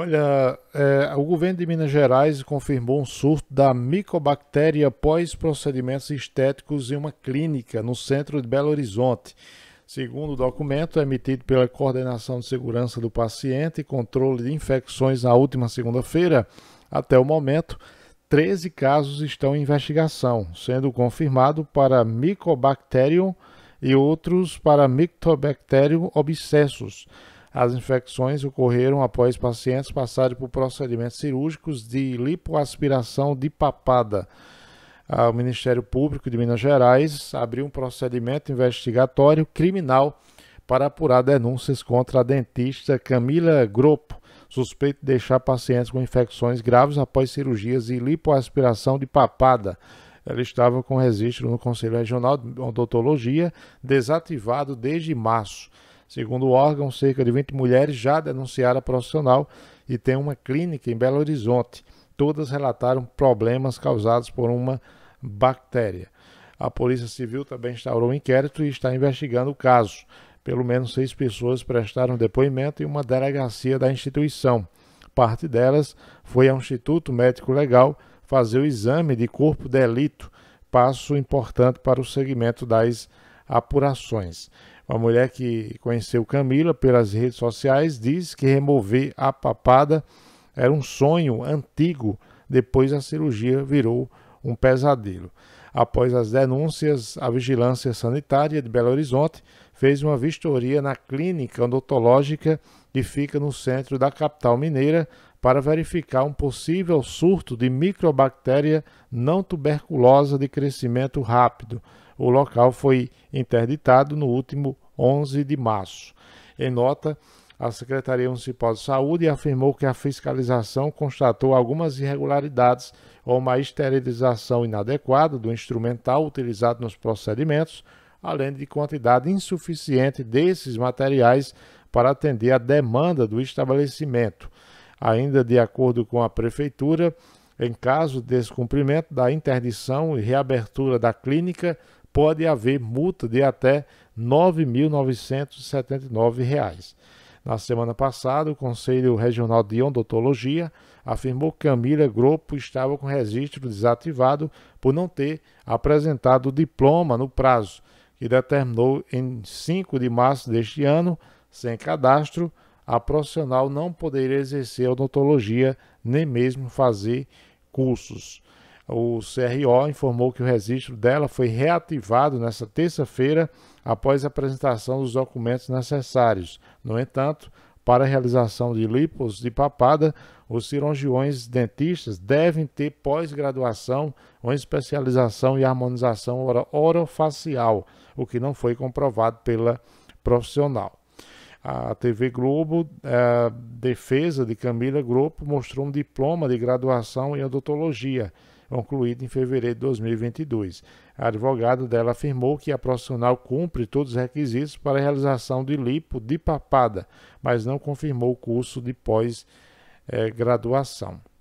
Olha, é, o governo de Minas Gerais confirmou um surto da micobactéria após procedimentos estéticos em uma clínica no centro de Belo Horizonte. Segundo o documento é emitido pela Coordenação de Segurança do Paciente e Controle de Infecções na última segunda-feira, até o momento, 13 casos estão em investigação, sendo confirmado para Mycobacterium e outros para Mycobacterium obsessus. As infecções ocorreram após pacientes passarem por procedimentos cirúrgicos de lipoaspiração de papada. Ah, o Ministério Público de Minas Gerais abriu um procedimento investigatório criminal para apurar denúncias contra a dentista Camila Gropo, suspeito de deixar pacientes com infecções graves após cirurgias de lipoaspiração de papada. Ela estava com registro no Conselho Regional de Odontologia desativado desde março. Segundo o órgão, cerca de 20 mulheres já denunciaram a profissional e tem uma clínica em Belo Horizonte. Todas relataram problemas causados por uma bactéria. A Polícia Civil também instaurou um inquérito e está investigando o caso. Pelo menos seis pessoas prestaram depoimento em uma delegacia da instituição. Parte delas foi ao Instituto Médico Legal fazer o exame de corpo delito, passo importante para o segmento das apurações. Uma mulher que conheceu Camila pelas redes sociais diz que remover a papada era um sonho antigo, depois a cirurgia virou um pesadelo. Após as denúncias, a Vigilância Sanitária de Belo Horizonte fez uma vistoria na clínica odontológica que fica no centro da capital mineira, para verificar um possível surto de microbactéria não tuberculosa de crescimento rápido. O local foi interditado no último 11 de março. Em nota, a Secretaria Municipal de Saúde afirmou que a fiscalização constatou algumas irregularidades ou uma esterilização inadequada do instrumental utilizado nos procedimentos, além de quantidade insuficiente desses materiais para atender a demanda do estabelecimento. Ainda de acordo com a Prefeitura, em caso de descumprimento da interdição e reabertura da clínica, pode haver multa de até R$ 9.979. Na semana passada, o Conselho Regional de Odontologia afirmou que Camila Grupo estava com registro desativado por não ter apresentado o diploma no prazo, que determinou em 5 de março deste ano, sem cadastro, a profissional não poderia exercer odontologia nem mesmo fazer cursos. O CRO informou que o registro dela foi reativado nesta terça-feira após a apresentação dos documentos necessários. No entanto, para a realização de lipos de papada, os cirurgiões dentistas devem ter pós-graduação ou especialização em harmonização orofacial, o que não foi comprovado pela profissional. A TV Globo, é, a defesa de Camila Grupo, mostrou um diploma de graduação em odontologia, concluído em fevereiro de 2022. A advogada dela afirmou que a profissional cumpre todos os requisitos para a realização de lipo de papada, mas não confirmou o curso de pós-graduação. É,